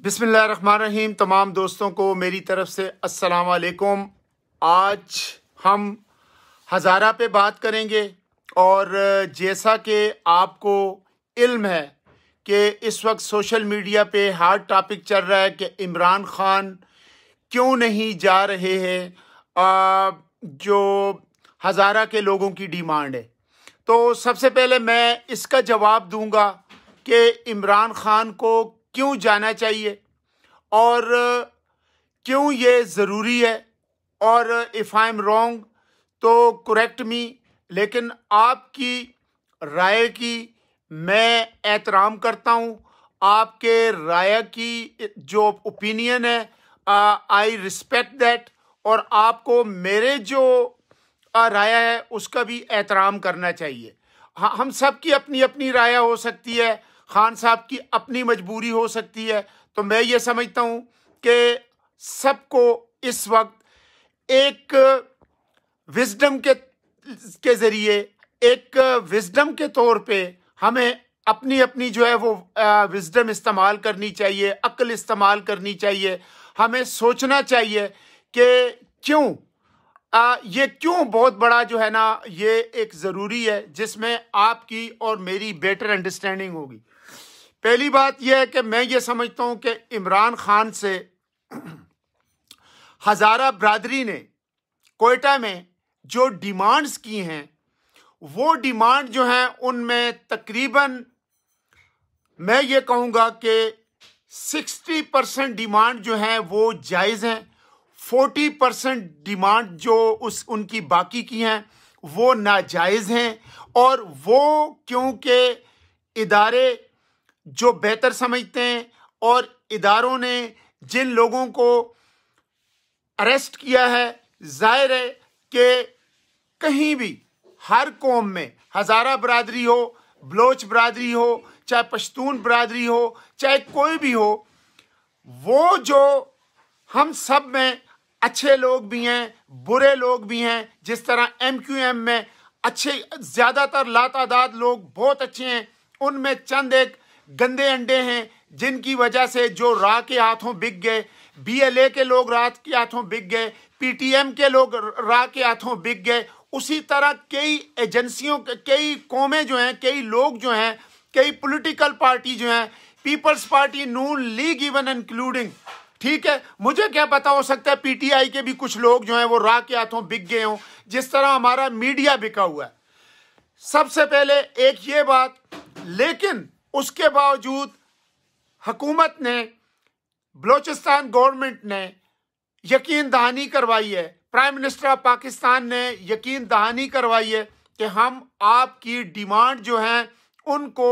बिसमीम तमाम दोस्तों को मेरी तरफ से अस्सलाम वालेकुम आज हम हज़ारा पे बात करेंगे और जैसा कि आपको इल्म है कि इस वक्त सोशल मीडिया पे हार्ड टॉपिक चल रहा है कि इमरान ख़ान क्यों नहीं जा रहे हैं जो हज़ारा के लोगों की डिमांड है तो सबसे पहले मैं इसका जवाब दूंगा कि इमरान ख़ान को क्यों जाना चाहिए और क्यों ये ज़रूरी है और इफ़ आई एम रॉन्ग तो करेक्ट मी लेकिन आपकी राय की मैं एहतराम करता हूँ आपके राय की जो ओपिनियन है आई रिस्पेक्ट दैट और आपको मेरे जो राय है उसका भी एहतराम करना चाहिए हम सब की अपनी अपनी राय हो सकती है खान साहब की अपनी मजबूरी हो सकती है तो मैं ये समझता हूँ कि सबको इस वक्त एक विजडम के के ज़रिए एक विजडम के तौर पे हमें अपनी अपनी जो है वो विजडम इस्तेमाल करनी चाहिए अक्ल इस्तेमाल करनी चाहिए हमें सोचना चाहिए कि क्यों आ, ये क्यों बहुत बड़ा जो है ना ये एक ज़रूरी है जिसमें आपकी और मेरी बेटर अंडरस्टैंडिंग होगी पहली बात यह है कि मैं ये समझता हूं कि इमरान खान से हज़ारा बरदरी ने कोयटा में जो डिमांड्स की हैं वो डिमांड जो हैं उनमें तकरीबन मैं ये कहूँगा कि 60 परसेंट डिमांड जो हैं वो जायज़ हैं 40 परसेंट डिमांड जो उस उनकी बाकी की हैं वो नाजायज़ हैं और वो क्योंकि इदारे जो बेहतर समझते हैं और इदारों ने जिन लोगों को अरेस्ट किया है जाहिर है कि कहीं भी हर कौम में हज़ारा बरदरी हो बलोच बरदरी हो चाहे पश्तून बरदरी हो चाहे कोई भी हो वो जो हम सब में अच्छे लोग भी हैं बुरे लोग भी हैं जिस तरह एम क्यू एम में अच्छे ज़्यादातर लातादाद लोग बहुत अच्छे हैं उनमें चंद एक गंदे अंडे हैं जिनकी वजह से जो रा के हाथों बिक गए बीएलए के लोग रात के हाथों बिक गए पीटीएम के लोग रा के हाथों बिक गए उसी तरह कई एजेंसियों कई कौमें जो हैं कई लोग जो हैं कई पॉलिटिकल पार्टी जो हैं Peoples Party Noon League even including ठीक है मुझे क्या पता हो सकता है पीटीआई के भी कुछ लोग जो हैं वो रा के हाथों बिक गए हों जिस तरह हमारा मीडिया बिका हुआ है सबसे पहले एक ये बात लेकिन उसके बावजूद हकूमत ने बलूचिस्तान गवर्नमेंट ने यकीन दहानी करवाई है प्राइम मिनिस्टर ऑफ पाकिस्तान ने यकीन दहानी करवाई है कि हम आपकी डिमांड जो हैं उनको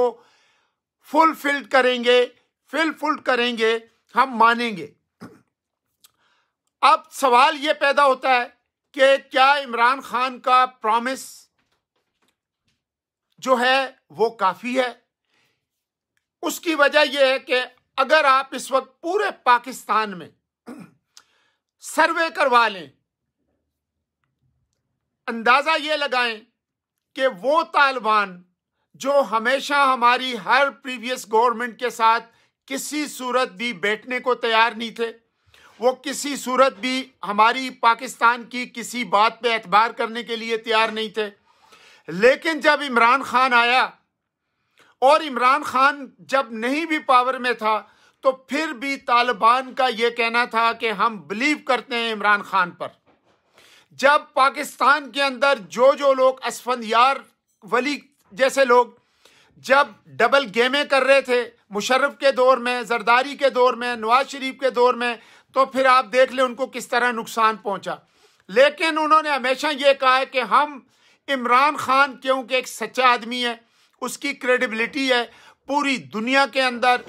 फुलफिल्ड करेंगे फिलफुल करेंगे हम मानेंगे अब सवाल यह पैदा होता है कि क्या इमरान खान का प्रॉमिस जो है वो काफ़ी है उसकी वजह यह है कि अगर आप इस वक्त पूरे पाकिस्तान में सर्वे करवा लें अंदाजा यह लगाएं कि वो तालिबान जो हमेशा हमारी हर प्रीवियस गवर्नमेंट के साथ किसी सूरत भी बैठने को तैयार नहीं थे वो किसी सूरत भी हमारी पाकिस्तान की किसी बात पे एतबार करने के लिए तैयार नहीं थे लेकिन जब इमरान खान आया और इमरान खान जब नहीं भी पावर में था तो फिर भी तालिबान का यह कहना था कि हम बिलीव करते हैं इमरान खान पर जब पाकिस्तान के अंदर जो जो लोग यार वली जैसे लोग जब डबल गेमें कर रहे थे मुशर्रफ के दौर में जरदारी के दौर में नवाज शरीफ के दौर में तो फिर आप देख लें उनको किस तरह नुकसान पहुंचा लेकिन उन्होंने हमेशा ये कहा है कि हम इमरान खान क्योंकि एक सच्चा आदमी है उसकी क्रेडिबिलिटी है पूरी दुनिया के अंदर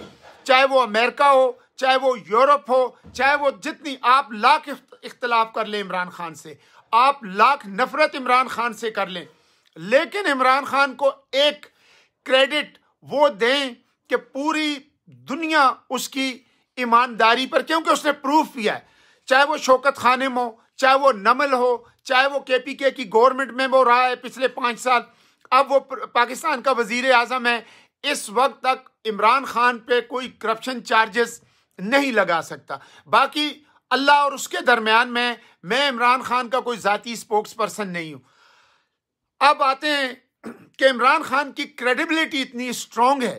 चाहे वो अमेरिका हो चाहे वो यूरोप हो चाहे वो जितनी आप लाख इख्तलाफ कर लें इमरान खान से आप लाख नफरत इमरान खान से कर लें लेकिन इमरान खान को एक क्रेडिट वो दें कि पूरी दुनिया उसकी ईमानदारी पर क्योंकि उसने प्रूफ किया है चाहे वो शौकत खानम हो चाहे वो नमल हो चाहे वो के पी के की गवर्नमेंट में वो रहा है पिछले पाँच साल अब वो पाकिस्तान का वजीर आजम है इस वक्त तक इमरान खान पे कोई करप्शन चार्जेस नहीं लगा सकता बाकी अल्लाह और उसके दरमियान में मैं इमरान खान का कोई ज़ाती स्पोक्स पर्सन नहीं हूं अब आते हैं कि इमरान खान की क्रेडिबिलिटी इतनी स्ट्रॉन्ग है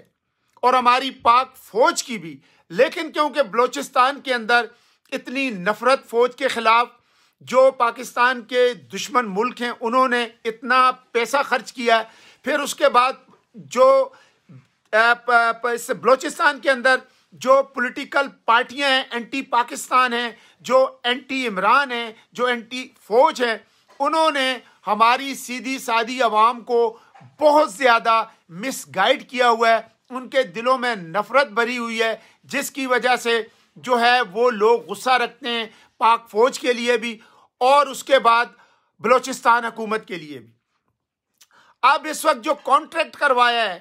और हमारी पाक फौज की भी लेकिन क्योंकि बलूचिस्तान के अंदर इतनी नफरत फौज के खिलाफ जो पाकिस्तान के दुश्मन मुल्क हैं उन्होंने इतना पैसा खर्च किया है फिर उसके बाद जो इस बलूचिस्तान के अंदर जो पॉलिटिकल पार्टियां हैं एंटी पाकिस्तान हैं जो एंटी इमरान हैं जो एंटी फौज हैं उन्होंने हमारी सीधी सादी आवाम को बहुत ज़्यादा मिसगाइड किया हुआ है उनके दिलों में नफ़रत भरी हुई है जिसकी वजह से जो है वो लोग गुस्सा रखते हैं पाक फ़ौज के लिए भी और उसके बाद बलोचिस्तान हुकूमत के लिए भी अब इस वक्त जो कॉन्ट्रैक्ट करवाया है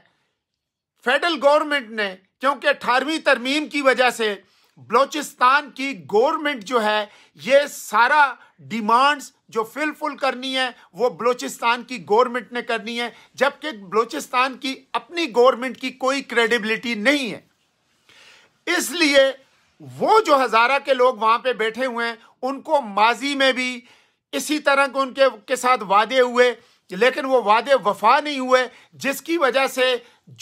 फेडरल गवर्नमेंट ने क्योंकि अठारहवीं तरमीम की वजह से बलोचिस्तान की गवर्नमेंट जो है ये सारा डिमांड्स जो फिलफुल करनी है वो बलोचिस्तान की गवर्नमेंट ने करनी है जबकि बलोचिस्तान की अपनी गवर्नमेंट की कोई क्रेडिबिलिटी नहीं है इसलिए वो जो हज़ारा के लोग वहां पे बैठे हुए हैं उनको माजी में भी इसी तरह के उनके के साथ वादे हुए लेकिन वो वादे वफा नहीं हुए जिसकी वजह से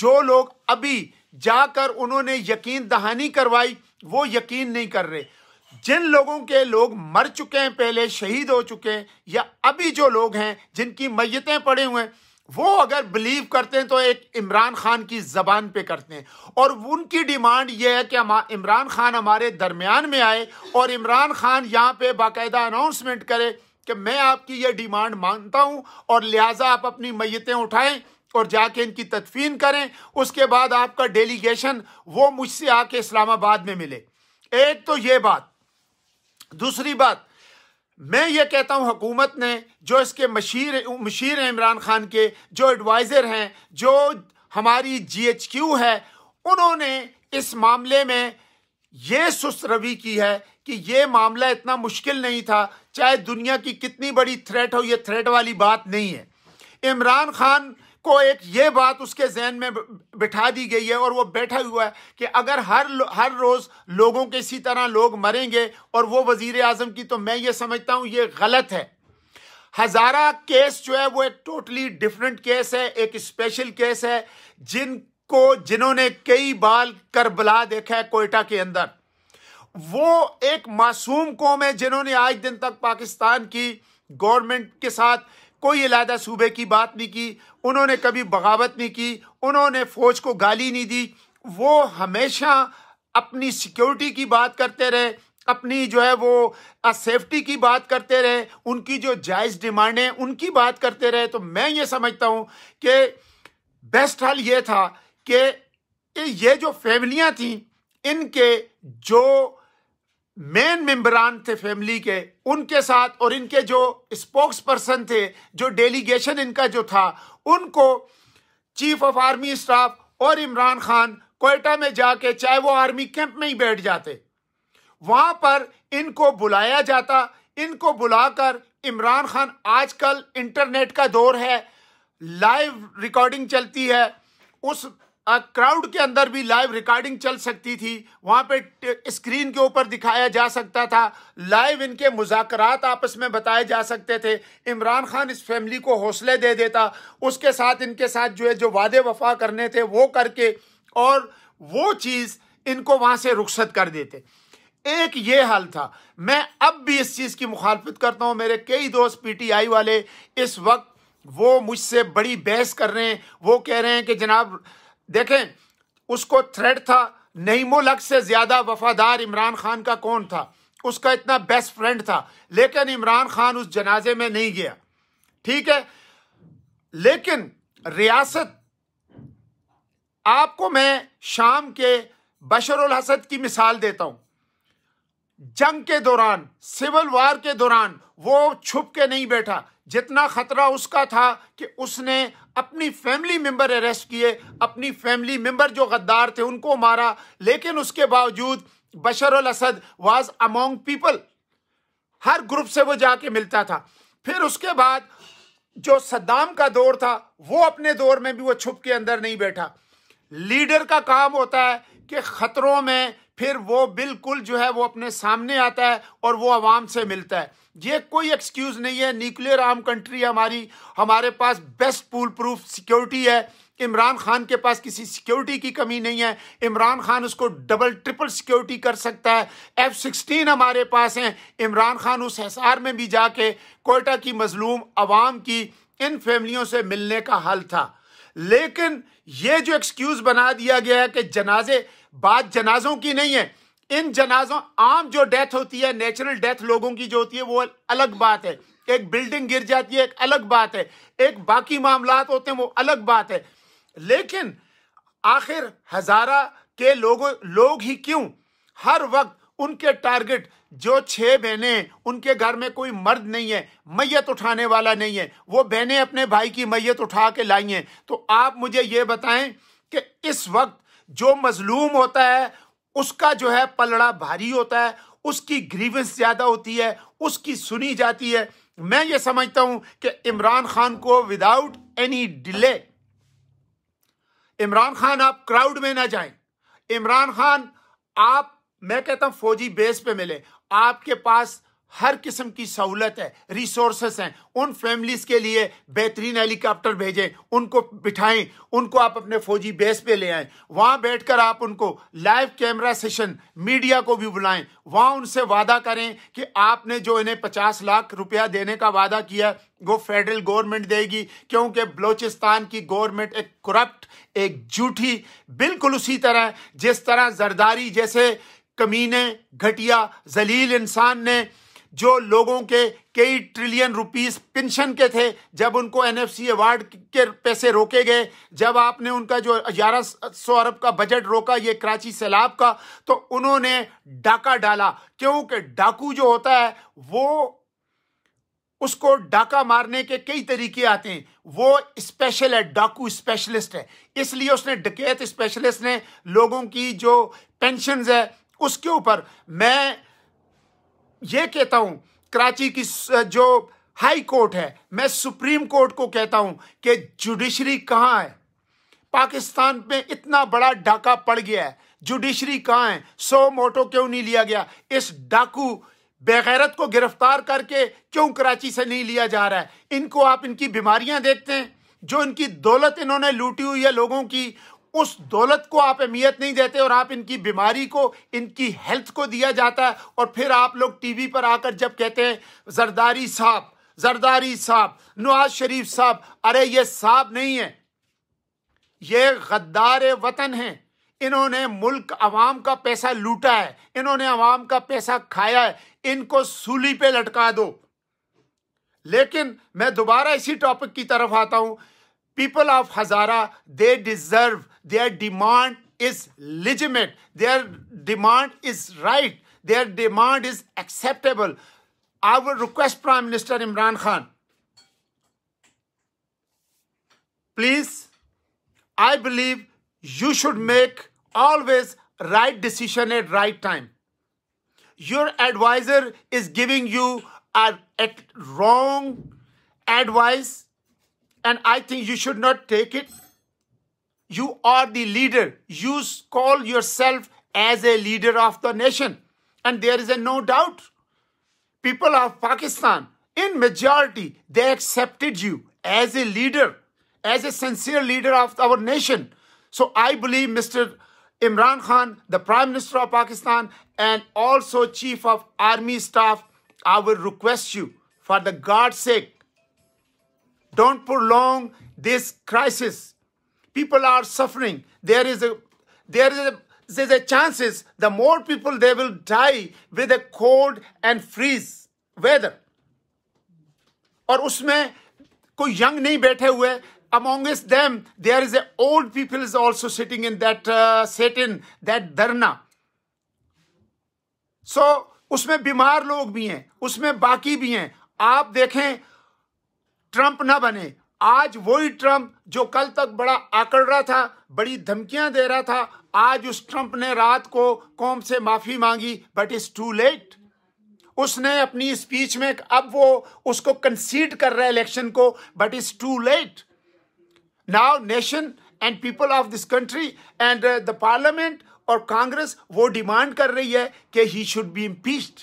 जो लोग अभी जाकर उन्होंने यकीन दहानी करवाई वो यकीन नहीं कर रहे जिन लोगों के लोग मर चुके हैं पहले शहीद हो चुके हैं या अभी जो लोग हैं जिनकी मैतें पड़े हुए हैं वो अगर बिलीव करते हैं तो एक इमरान खान की जबान पे करते हैं और उनकी डिमांड ये है कि इमरान खान हमारे दरमियान में आए और इमरान खान यहाँ पे बाकायदा अनाउंसमेंट करे कि मैं आपकी ये डिमांड मानता हूँ और लिहाजा आप अपनी मैतें उठाएं और जाके इनकी तदफीन करें उसके बाद आपका डेलीगेशन वो मुझसे आके इस्लामाबाद में मिले एक तो ये बात दूसरी बात मैं ये कहता हूँ हुकूमत ने जो इसके मशीर मशीर हैं इमरान खान के जो एडवाइज़र हैं जो हमारी जी एच क्यू है उन्होंने इस मामले में ये सुस्त रवि की है कि ये मामला इतना मुश्किल नहीं था चाहे दुनिया की कितनी बड़ी थ्रेट हो ये थ्रेट वाली बात नहीं है इमरान खान को एक ये बात उसके जहन में बिठा दी गई है और वो बैठा हुआ है कि अगर हर हर रोज़ लोगों के इसी तरह लोग मरेंगे और वो वजीर अजम की तो मैं ये समझता हूँ ये गलत है हज़ारा केस जो है वो एक टोटली डिफरेंट केस है एक स्पेशल केस है जिनको जिन्होंने कई बाल करबला देखा है कोयटा के अंदर वो एक मासूम कौम है जिन्होंने आज दिन तक पाकिस्तान की गवर्नमेंट के साथ कोई अलादा सूबे की बात नहीं की उन्होंने कभी बगावत नहीं की उन्होंने फ़ौज को गाली नहीं दी वो हमेशा अपनी सिक्योरिटी की बात करते रहे अपनी जो है वो सेफ्टी की बात करते रहे उनकी जो जायज़ डिमांडें उनकी बात करते रहे तो मैं ये समझता हूँ कि बेस्ट हाल ये था कि ये जो फैमिलियाँ थीं इनके जो मेन मेंबरान थे फैमिली के उनके साथ और इनके जो स्पोक्स पर्सन थे जो डेलीगेशन इनका जो था उनको चीफ ऑफ आर्मी स्टाफ और इमरान खान कोयटा में जाके चाहे वो आर्मी कैंप में ही बैठ जाते वहां पर इनको बुलाया जाता इनको बुलाकर इमरान खान आजकल इंटरनेट का दौर है लाइव रिकॉर्डिंग चलती है उस क्राउड के अंदर भी लाइव रिकॉर्डिंग चल सकती थी वहाँ पे स्क्रीन के ऊपर दिखाया जा सकता था लाइव इनके मुजाकरात आपस में बताए जा सकते थे इमरान खान इस फैमिली को हौसले दे देता उसके साथ इनके साथ जो है जो वादे वफा करने थे वो करके और वो चीज़ इनको वहाँ से रुखसत कर देते एक ये हाल था मैं अब भी इस चीज़ की मुखालफत करता हूँ मेरे कई दोस्त पीटीआई वाले इस वक्त वो मुझसे बड़ी बहस कर रहे हैं वो कह रहे हैं कि जनाब देखें उसको थ्रेड था नईमुल हक से ज्यादा वफादार इमरान खान का कौन था उसका इतना बेस्ट फ्रेंड था लेकिन इमरान खान उस जनाजे में नहीं गया ठीक है लेकिन रियासत आपको मैं शाम के बशरुल हसद की मिसाल देता हूं जंग के दौरान सिविल वार के दौरान वो छुप के नहीं बैठा जितना खतरा उसका था कि उसने अपनी फैमिली मेंबर अरेस्ट किए अपनी फैमिली मेंबर जो गद्दार थे उनको मारा लेकिन उसके बावजूद Bashar al Assad was among people हर ग्रुप से वो जाके मिलता था फिर उसके बाद जो सद्दाम का दौर था वो अपने दौर में भी वो छुप के अंदर नहीं बैठा लीडर का काम होता है कि खतरों में फिर वो बिल्कुल जो है वो अपने सामने आता है और वो आवाम से मिलता है ये कोई एक्सक्यूज़ नहीं है न्यूक्लियर आर्म कंट्री हमारी हमारे पास बेस्ट पूल प्रूफ सिक्योरिटी है इमरान खान के पास किसी सिक्योरिटी की कमी नहीं है इमरान खान उसको डबल ट्रिपल सिक्योरिटी कर सकता है एफ सिक्सटीन हमारे पास हैं इमरान खान उस हिसार में भी जाके कोयटा की मजलूम आवाम की इन फैमिलियों से मिलने का हल था लेकिन ये जो एक्सक्यूज़ बना दिया गया है कि जनाजे बात जनाजों की नहीं है इन जनाजों आम जो डेथ होती है नेचुरल डेथ लोगों की जो होती है वो अलग बात है एक बिल्डिंग गिर जाती है एक अलग बात है एक बाकी मामला होते हैं वो अलग बात है लेकिन आखिर हजारा के लोगों लोग ही क्यों हर वक्त उनके टारगेट जो छह बहनें उनके घर में कोई मर्द नहीं है मैयत उठाने वाला नहीं है वो बहनें अपने भाई की मैयत उठा के लाई हैं तो आप मुझे ये बताएं कि इस वक्त जो मजलूम होता है उसका जो है पलड़ा भारी होता है उसकी ग्रीवेंस ज़्यादा होती है उसकी सुनी जाती है मैं ये समझता हूं कि इमरान खान को without any delay Imran Khan आप क्राउड में ना जाएं इमरान खान आप मैं कहता हूं फौजी बेस पे मिले आपके पास हर किस्म की सहूलत है रिसोर्सेस हैं उन फैमिलीज के लिए बेहतरीन हेलीकॉप्टर भेजें उनको बिठाएं उनको आप अपने फौजी बेस पे ले आए वहां बैठकर आप उनको लाइव कैमरा सेशन मीडिया को भी बुलाएं वहां उनसे वादा करें कि आपने जो इन्हें पचास लाख रुपया देने का वादा किया वो फेडरल गवर्नमेंट देगी क्योंकि बलूचिस्तान की गवर्नमेंट एक करप्ट एक झूठी बिल्कुल उसी तरह जिस तरह जरदारी जैसे कमीने घटिया जलील इंसान ने जो लोगों के कई ट्रिलियन रुपीस पेंशन के थे जब उनको एनएफसी अवार्ड के पैसे रोके गए जब आपने उनका जो ग्यारह सौ अरब का बजट रोका ये कराची सैलाब का तो उन्होंने डाका डाला क्योंकि डाकू जो होता है वो उसको डाका मारने के कई तरीके आते हैं वो स्पेशल है डाकू स्पेशलिस्ट है इसलिए उसने डकैत स्पेशलिस्ट ने लोगों की जो पेंशन है उसके ऊपर मैं ये कहता हूं कराची की जो हाई कोर्ट है मैं सुप्रीम कोर्ट को कहता हूं कि जुडिशरी कहां है पाकिस्तान में इतना बड़ा डाका पड़ गया है जुडिशरी कहां है सो मोटो क्यों नहीं लिया गया इस डाकू बेगैरत को गिरफ्तार करके क्यों कराची से नहीं लिया जा रहा है इनको आप इनकी बीमारियां देखते हैं जो इनकी दौलत इन्होंने लूटी हुई है लोगों की उस दौलत को आप अहमियत नहीं देते और आप इनकी बीमारी को इनकी हेल्थ को दिया जाता है और फिर आप लोग टीवी पर आकर जब कहते हैं जरदारी साहब जरदारी साहब नवाज शरीफ साहब अरे ये साहब नहीं है ये गद्दार वतन है इन्होंने मुल्क अवाम का पैसा लूटा है इन्होंने अवाम का पैसा खाया है इनको सूली पे लटका दो लेकिन मैं दोबारा इसी टॉपिक की तरफ आता हूं people of Hazara, they deserve, their demand is legitimate, their demand is right, their demand is acceptable. I would request Prime Minister Imran Khan, please, I believe you should make always right decision at right time. Your advisor is giving you a, a wrong advice and I think you should not take it. You are the leader. You call yourself as a leader of the nation. And there is a no doubt. People of Pakistan, in majority, they accepted you as a leader, as a sincere leader of our nation. So I believe Mr. Imran Khan, the Prime Minister of Pakistan, and also Chief of Army Staff, I will request you, for the God's sake, don't prolong this crisis. People are suffering. There is a, there is a, there's a chances the more people they will die with a cold and freeze weather. Or, usme कोई young नहीं बैठे हुए amongst them there is a old people is also sitting in that uh, set in that darna. so usme बीमार लोग भी हैं उसमें बाकी भी हैं ट्रंप ना बने आज वही ट्रंप जो कल तक बड़ा आकड़ रहा था बड़ी धमकियां दे रहा था आज उस ट्रंप ने रात को कौम से माफी मांगी बट इज टू लेट उसने अपनी स्पीच में अब वो उसको कंसीड कर रहा है इलेक्शन को but is too late now nation and people of this country and the parliament और कांग्रेस वो डिमांड कर रही है कि ही शुड बी इम्पीच्ड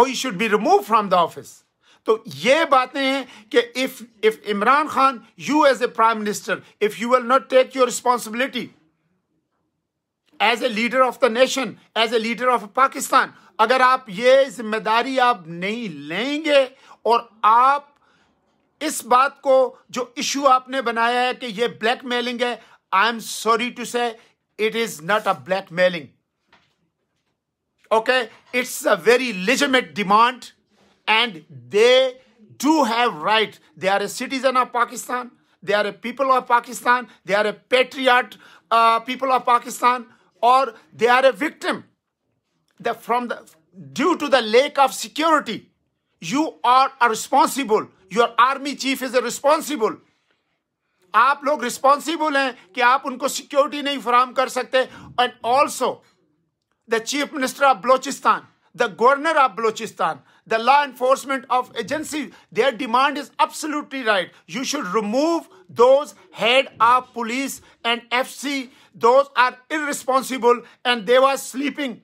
और he should be remove from the office तो ये बातें हैं कि if if Imran Khan you as a prime minister if you will not take your responsibility as a leader of the nation as a leader of Pakistan अगर आप ये जिम्मेदारी आप नहीं लेंगे और आप इस बात को जो इशू आपने बनाया है कि ये ब्लैक मेलिंग है I am sorry to say it is not a black mailing okay it's a very legitimate demand and they do have right. They are a citizen of Pakistan. They are a people of Pakistan. They are a patriot uh, people of Pakistan. Or they are a victim. That from the, due to the lack of security, you are responsible. Your army chief is responsible. आप लोग responsible हैं कि आप उनको security नहीं फराम कर सकते and also the chief minister of Balochistan the governor of Balochistan the law enforcement of agency, their demand is absolutely right. You should remove those head of police and FC. Those are irresponsible and they were sleeping.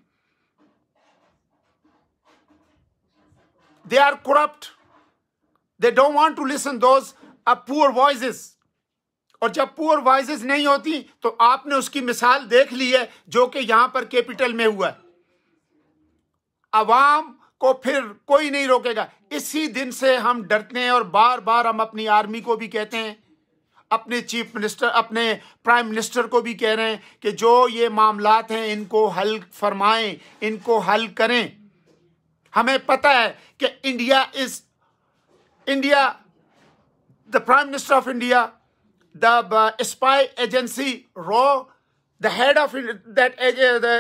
They are corrupt. They don't want to listen those are uh, poor voices. और जब poor voyages नहीं होती तो आपने उसकी मिसाल देख ली है जो कि यहां पर कैपिटल में हुआ है अवाम को फिर कोई नहीं रोकेगा इसी दिन से हम डरते हैं और बार बार हम अपनी आर्मी को भी कहते हैं अपने चीफ मिनिस्टर अपने प्राइम मिनिस्टर को भी कह रहे हैं कि जो ये मामलात हैं इनको हल फरमाएं इनको हल करें हमें पता है कि India is India the prime minister of India the spy agency रॉ the head of that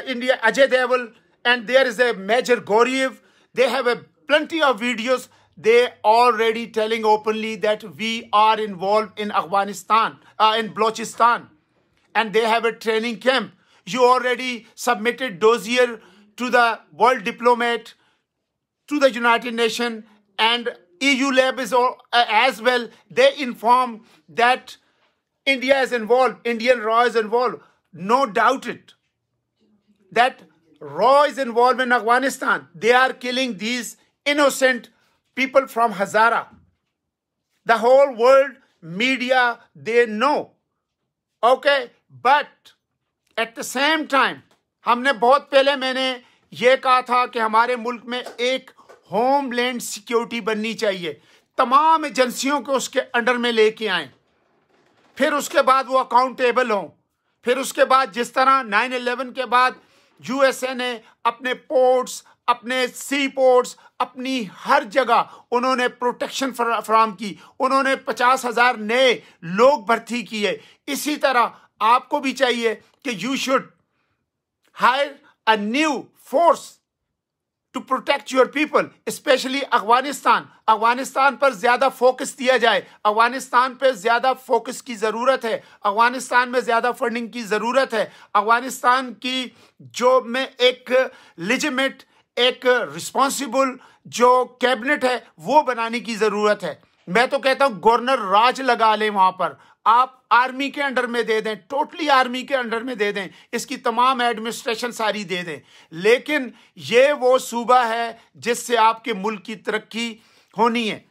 India Ajay Doval and there is a major Gaurav They have a plenty of videos. They already telling openly that we are involved in Afghanistan, uh, in Balochistan. And they have a training camp. You already submitted dossier to the world diplomat, to the United Nations, and EU lab is all, uh, as well. They inform that India is involved, Indian Raw is involved. No doubt it. That Roy's involvement in Afghanistan. They are killing these innocent people from Hazara. The whole world media, they know. Okay, but at the same time हमने बहुत पहले मैंने ये कहा था कि हमारे मुल्क में एक होमलैंड सिक्योरिटी बननी चाहिए तमाम एजेंसियों को उसके अंडर में लेके आए फिर उसके बाद वो अकाउंटेबल हों फिर उसके बाद जिस तरह नाइन अलेवन के बाद यूएसए ने अपने पोर्ट्स अपने सी पोर्ट्स अपनी हर जगह उन्होंने प्रोटेक्शन फ्राम की उन्होंने पचास हज़ार नए लोग भर्ती किए इसी तरह आपको भी चाहिए कि you should hire a new force to protect your people specially Afghanistan Afghanistan पर ज़्यादा फोकस दिया जाए अफगानिस्तान पर ज़्यादा फोकस की ज़रूरत है अफगानिस्तान में ज़्यादा फंडिंग की ज़रूरत है अफगानिस्तान की जो में एक लिजिमेट एक रिस्पॉन्सिबल जो कैबिनेट है वो बनाने की ज़रूरत है मैं तो कहता हूँ गवर्नर राज लगा ले वहां पर आप आर्मी के अंडर में दे दें टोटली आर्मी के अंडर में दे दें इसकी तमाम एडमिनिस्ट्रेशन सारी दे दें लेकिन ये वो सूबा है जिससे आपके मुल्क की तरक्की होनी है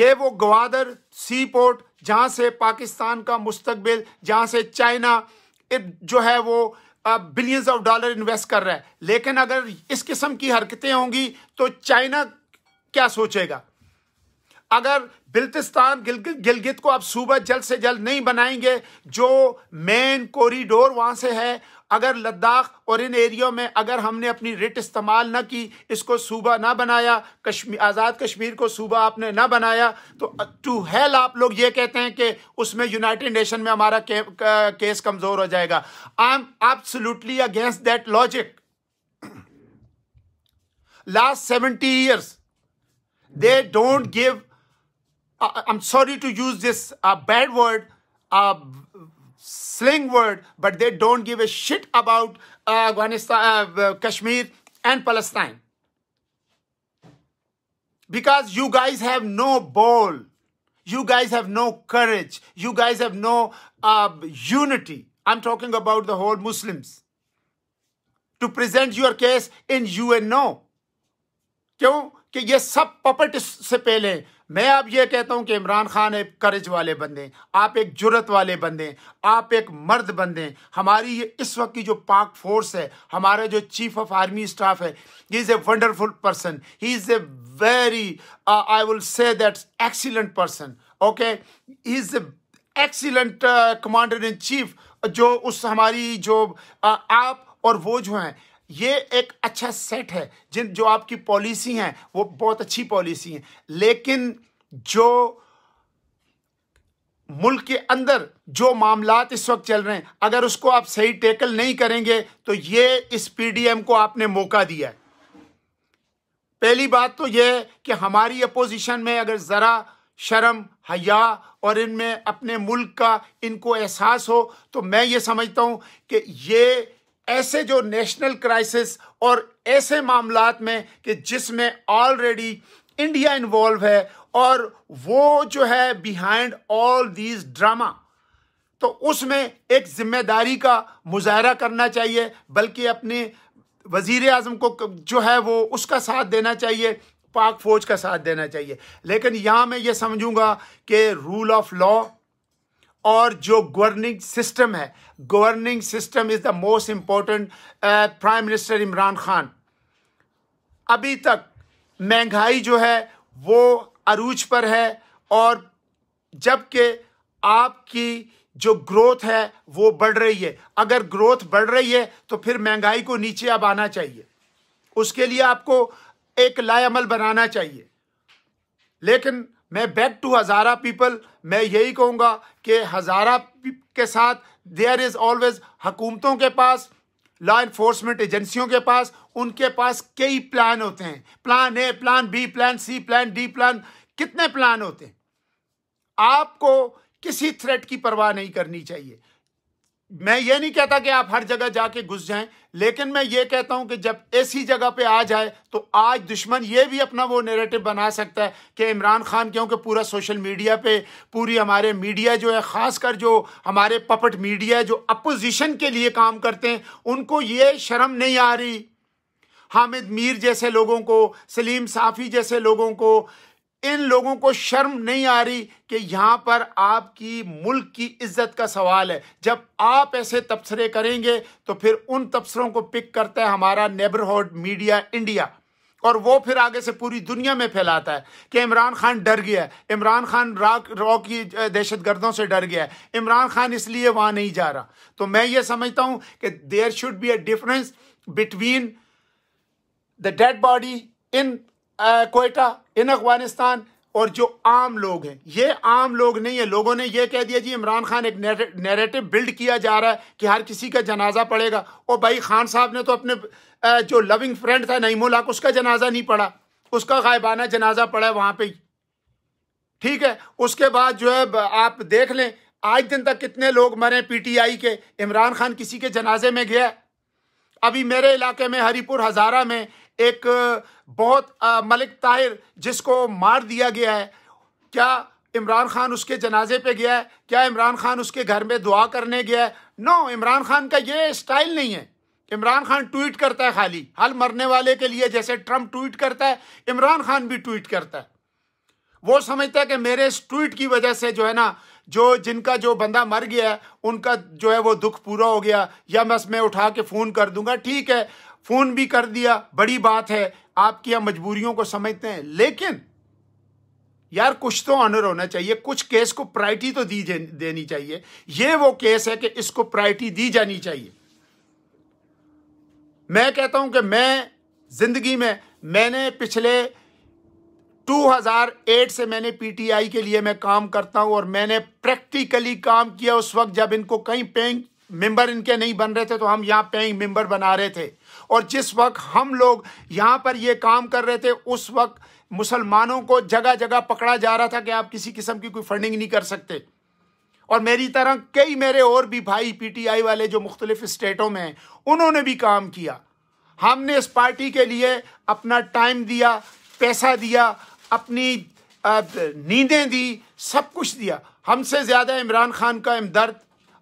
ये वो ग्वादर सी पोर्ट जहाँ से पाकिस्तान का मुस्तबिल जहाँ से चाइना जो है वो बिलियंस ऑफ डॉलर इन्वेस्ट कर रहा है लेकिन अगर इस किस्म की हरकतें होंगी तो चाइना क्या सोचेगा अगर बिल्तिस्तान गिलगित गिलगित को आप सूबा जल्द से जल्द नहीं बनाएंगे जो मेन कॉरिडोर वहाँ से है अगर लद्दाख और इन एरियो में अगर हमने अपनी रिट इस्तेमाल ना की इसको सूबा ना बनाया कश्मीर आज़ाद कश्मीर को सूबा आपने ना बनाया तो टू हेल आप लोग ये कहते हैं कि उसमें यूनाइटेड नेशन में हमारा के, केस कमज़ोर हो जाएगा I am absolutely against that logic last seventy years they don't give uh, I'm sorry to use this uh, bad word, uh, slang word, but they don't give a shit about uh, Afghanistan, uh, uh, Kashmir, and Palestine. Because you guys have no ball. You guys have no courage. You guys have no unity. I'm talking about the whole Muslims. To present your case in UNO. क्यों ये सब puppet से पहले मैं आप ये कहता हूं कि इमरान खान एक करज वाले बंदे आप एक जुरत वाले बंदे आप एक मर्द बंदे हमारी ये इस वक्त की जो पाक फोर्स है हमारे जो चीफ ऑफ आर्मी स्टाफ है he is a wonderful person he is a very I will say that excellent person okay he is a excellent commander in chief जो उस हमारी जो uh, आप और वो जो हैं ये एक अच्छा सेट है जिन जो आपकी पॉलिसी हैं वो बहुत अच्छी पॉलिसी हैं लेकिन जो मुल्क के अंदर जो मामलात इस वक्त चल रहे हैं अगर उसको आप सही टेकल नहीं करेंगे तो ये इस पीडीएम को आपने मौका दिया है पहली बात तो ये है कि हमारी अपोजिशन में अगर ज़रा शर्म हया और इनमें अपने मुल्क का इनको एहसास हो तो मैं ये समझता हूँ कि ये ऐसे जो नेशनल क्राइसिस और ऐसे मामला में कि जिसमें ऑलरेडी इंडिया इन्वॉल्व है और वो जो है बिहाइंड ऑल दीज ड्रामा तो उसमें एक जिम्मेदारी का मुजाहरा करना चाहिए बल्कि अपने वजीर अजम को जो है वो उसका साथ देना चाहिए पाक फौज का साथ देना चाहिए लेकिन यहाँ मैं ये समझूंगा कि रूल ऑफ लॉ और जो गवर्निंग सिस्टम है governing system is the most important prime minister Imran Khan अभी तक महंगाई जो है वो अरूज पर है और जबकि आपकी जो ग्रोथ है वो बढ़ रही है अगर ग्रोथ बढ़ रही है तो फिर महंगाई को नीचे अब आना चाहिए उसके लिए आपको एक लायमल बनाना चाहिए लेकिन मैं बैक टू हज़ारा पीपल मैं यही कहूंगा कि हज़ारा के साथ देयर इज़ ऑलवेज हकूमतों के पास लॉ इन्फोर्समेंट एजेंसियों के पास उनके पास कई प्लान होते हैं plan A plan B plan C plan D plan कितने प्लान होते हैं आपको किसी थ्रेट की परवाह नहीं करनी चाहिए मैं ये नहीं कहता कि आप हर जगह जाके घुस जाएं लेकिन मैं ये कहता हूं कि जब ऐसी जगह पे आ जाए तो आज दुश्मन ये भी अपना वो नैरेटिव बना सकता है कि इमरान खान क्योंकि पूरा सोशल मीडिया पे पूरी हमारे मीडिया जो है खासकर जो हमारे पपट मीडिया जो अपोजिशन के लिए काम करते हैं उनको ये शर्म नहीं आ रही हामिद मीर जैसे लोगों को सलीम साफ़ी जैसे लोगों को इन लोगों को शर्म नहीं आ रही कि यहां पर आपकी मुल्क की इज्जत का सवाल है जब आप ऐसे तबसरे करेंगे तो फिर उन तबसरों को पिक करता है हमारा नेबरहुड मीडिया इंडिया और वो फिर आगे से पूरी दुनिया में फैलाता है कि इमरान खान डर गया है इमरान खान राक रॉ की दहशत गर्दों से डर गया है इमरान खान इसलिए वहां नहीं जा रहा तो मैं ये समझता हूं कि there should be a difference between the dead body in Quetta in Afghanistan और जो आम लोग हैं ये आम लोग नहीं है लोगों ने ये कह दिया जी इमरान खान एक नैरेटिव बिल्ड किया जा रहा है कि हर किसी का जनाजा पड़ेगा और भाई खान साहब ने तो अपने जो लविंग फ्रेंड था नईमुल उसका जनाजा नहीं पड़ा उसका गायबाना जनाजा पड़ा है पर ही ठीक है उसके बाद जो है आप देख लें आज दिन तक कितने लोग मरे पीटीआई के इमरान खान किसी के जनाजे में गया अभी मेरे इलाके में हरीपुर हज़ारा में एक बहुत मलिक ताहिर जिसको मार दिया गया है क्या इमरान खान उसके जनाजे पे गया है क्या इमरान खान उसके घर में दुआ करने गया है नो इमरान खान का ये स्टाइल नहीं है इमरान खान ट्वीट करता है खाली हल मरने वाले के लिए जैसे ट्रम्प ट्वीट करता है इमरान खान भी ट्वीट करता है वो समझता है कि मेरे इस ट्वीट की वजह से जो है ना जो जिनका जो बंदा मर गया है उनका जो है वो दुख पूरा हो गया या मैं मैं उठा के फ़ोन कर दूंगा ठीक है फोन भी कर दिया बड़ी बात है आपकी हम मजबूरियों को समझते हैं लेकिन यार कुछ तो ऑनर होना चाहिए कुछ केस को प्रायोरिटी तो दी देनी चाहिए ये वो केस है कि इसको प्रायोरिटी दी जानी चाहिए मैं कहता हूं कि मैं जिंदगी में मैंने पिछले 2008 से मैंने पीटीआई के लिए मैं काम करता हूं और मैंने प्रैक्टिकली काम किया उस वक्त जब इनको कहीं पेंग मेंबर इनके नहीं बन रहे थे तो हम यहां पेंग मेंबर बना रहे थे और जिस वक्त हम लोग यहाँ पर ये काम कर रहे थे उस वक्त मुसलमानों को जगह जगह पकड़ा जा रहा था कि आप किसी किस्म की कोई फंडिंग नहीं कर सकते और मेरी तरह कई मेरे और भी भाई पीटीआई वाले जो मुख्तलिफ स्टेटों में हैं उन्होंने भी काम किया हमने इस पार्टी के लिए अपना टाइम दिया पैसा दिया अपनी नींदें दी सब कुछ दिया हमसे ज़्यादा इमरान खान का हमदर्द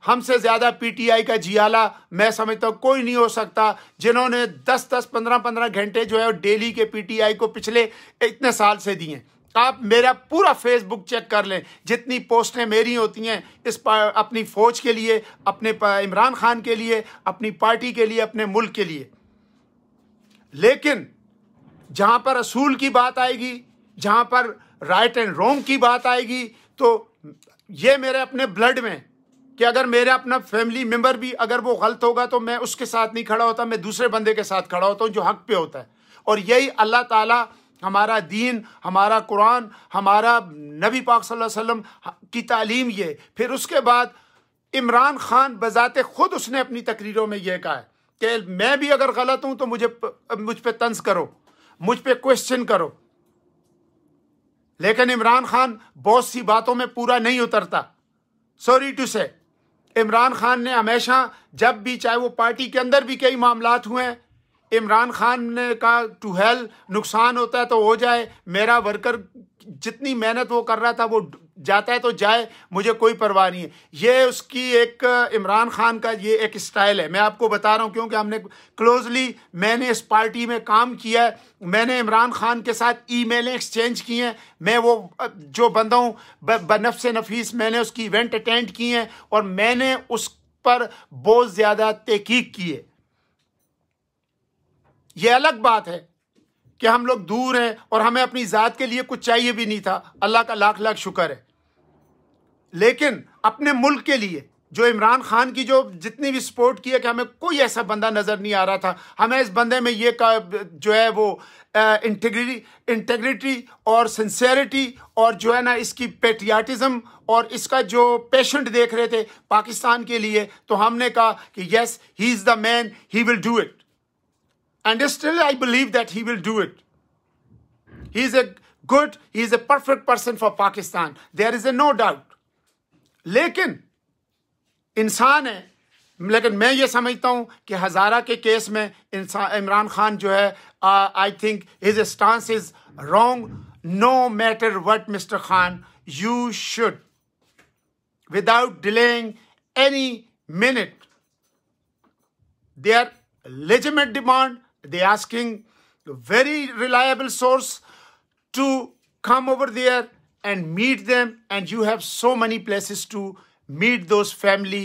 हमसे ज्यादा पीटीआई का जियाला मैं समझता हूँ कोई नहीं हो सकता जिन्होंने 10 10 15 15 घंटे जो है डेली के पीटीआई को पिछले इतने साल से दिए आप मेरा पूरा फेसबुक चेक कर लें जितनी पोस्टें मेरी होती हैं इस अपनी फौज के लिए अपने इमरान खान के लिए अपनी पार्टी के लिए अपने मुल्क के लिए लेकिन जहां पर असूल की बात आएगी जहां पर राइट एंड रोंग की बात आएगी तो ये मेरे अपने ब्लड में कि अगर मेरा अपना फैमिली मेम्बर भी अगर वो गलत होगा तो मैं उसके साथ नहीं खड़ा होता मैं दूसरे बंदे के साथ खड़ा होता हूँ जो हक पे होता है और यही अल्लाह ताला हमारा दीन हमारा कुरान हमारा नबी पाक सल्लल्लाहु अलैहि वसल्लम की तालीम ये फिर उसके बाद इमरान खान बजाते खुद उसने अपनी तकरीरों में यह कहा कि मैं भी अगर गलत हूं तो मुझे मुझ पर तंज करो मुझ पर क्वेश्चन करो लेकिन इमरान खान बहुत सी बातों में पूरा नहीं उतरता सॉरी टू से इमरान खान ने हमेशा जब भी चाहे वो पार्टी के अंदर भी कई मामला हुए हैं इमरान खान ने कहा टू हेल नुकसान होता है तो हो जाए मेरा वर्कर जितनी मेहनत वो कर रहा था वो जाता है तो जाए मुझे कोई परवाह नहीं है ये उसकी एक इमरान खान का ये एक स्टाइल है मैं आपको बता रहा हूँ क्योंकि हमने क्लोजली मैंने इस पार्टी में काम किया है मैंने इमरान खान के साथ ईमेलें एक्सचेंज की हैं मैं वो जो बंदा हूँ बनफ से नफीस मैंने उसकी इवेंट अटेंड की हैं और मैंने उस पर बहुत ज़्यादा तहकीक की है ये अलग बात है कि हम लोग दूर हैं और हमें अपनी ज़ात के लिए कुछ चाहिए भी नहीं था अल्लाह का लाख लाख शुक्र है लेकिन अपने मुल्क के लिए जो इमरान खान की जो जितनी भी सपोर्ट की है कि हमें कोई ऐसा बंदा नज़र नहीं आ रहा था हमें इस बंदे में ये का जो है वो इंटेग्रिटी इंटेग्रिटी और सिंसियरिटी और जो है ना इसकी पेट्रियाटिज्म और इसका जो पेशेंट देख रहे थे पाकिस्तान के लिए तो हमने कहा कि yes he is the man he will do it and still I believe that he will do it he is a good he is a perfect person for Pakistan there is a no doubt लेकिन इंसान है लेकिन मैं ये समझता हूं कि हजारा के केस में इंसान इमरान खान जो है I think his stance is wrong no matter what mister Khan you should without delaying any minute they are legitimate demand they asking very reliable source to come over there and meet them and you have so many places to meet those family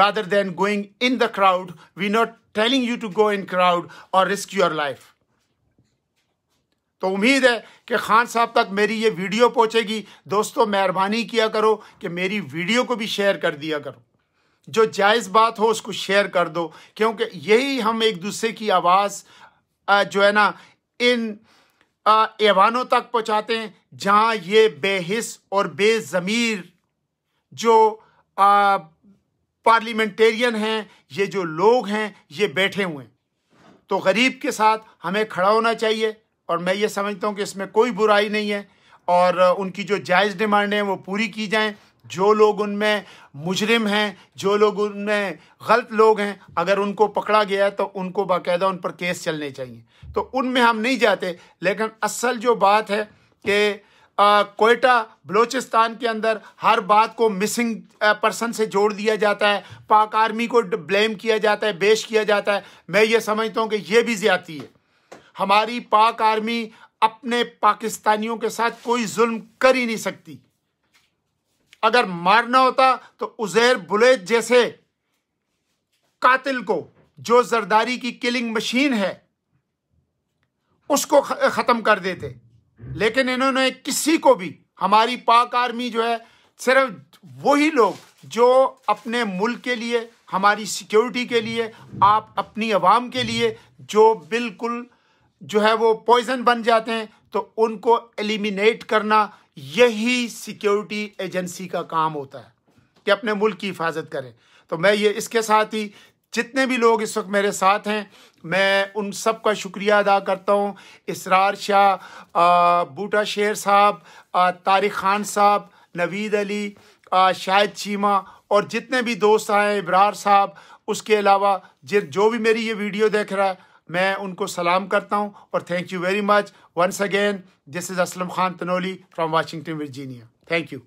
rather than going in the crowd we're not telling you to go in crowd or risk your life तो उम्मीद है कि खान साहब तक मेरी ये video पहुंचेगी दोस्तों मेहरबानी किया करो कि मेरी वीडियो को भी शेयर कर दिया करो जो जायज़ बात हो उसको शेयर कर दो क्योंकि यही हम एक दूसरे की आवाज़ जो है ना इन ऐवानों तक पहुंचाते हैं जहां ये बेहिस और बेज़मीर जो पार्लियामेंटेरियन हैं ये जो लोग हैं ये बैठे हुए हैं तो गरीब के साथ हमें खड़ा होना चाहिए और मैं ये समझता हूँ कि इसमें कोई बुराई नहीं है और उनकी जो जायज़ डिमांडें हैं वो पूरी की जाएं जो लोग उनमें मुजरिम हैं जो लोग उनमें गलत लोग हैं अगर उनको पकड़ा गया तो उनको बाकायदा उन पर केस चलने चाहिए तो उनमें हम नहीं जाते लेकिन असल जो बात है कि कोयटा बलूचिस्तान के अंदर हर बात को मिसिंग पर्सन से जोड़ दिया जाता है पाक आर्मी को ब्लेम किया जाता है बेश किया जाता है मैं ये समझता हूँ कि ये भी ज़्यादती है हमारी पाक आर्मी अपने पाकिस्तानियों के साथ कोई जुल्म कर ही नहीं सकती अगर मारना होता तो उजैर बुलेद जैसे कातिल को जो जरदारी की किलिंग मशीन है उसको ख़त्म कर देते लेकिन इन्होंने किसी को भी हमारी पाक आर्मी जो है सिर्फ वही लोग जो अपने मुल्क के लिए हमारी सिक्योरिटी के लिए आप अपनी आवाम के लिए जो बिल्कुल जो है वो पॉइजन बन जाते हैं तो उनको एलिमिनेट करना यही सिक्योरिटी एजेंसी का काम होता है कि अपने मुल्क की हिफाजत करें तो मैं ये इसके साथ ही जितने भी लोग इस वक्त मेरे साथ हैं मैं उन सब का शुक्रिया अदा करता हूँ इसरार शाह बूटा शेर साहब तारिक खान साहब नवीद अली शाहिद चीमा और जितने भी दोस्त आए इब्रार साहब उसके अलावा जो भी मेरी ये वीडियो देख रहा है मैं उनको सलाम करता हूँ और thank you very much Once again, this is Aslam Khan Tanoli from Washington, Virginia. Thank you.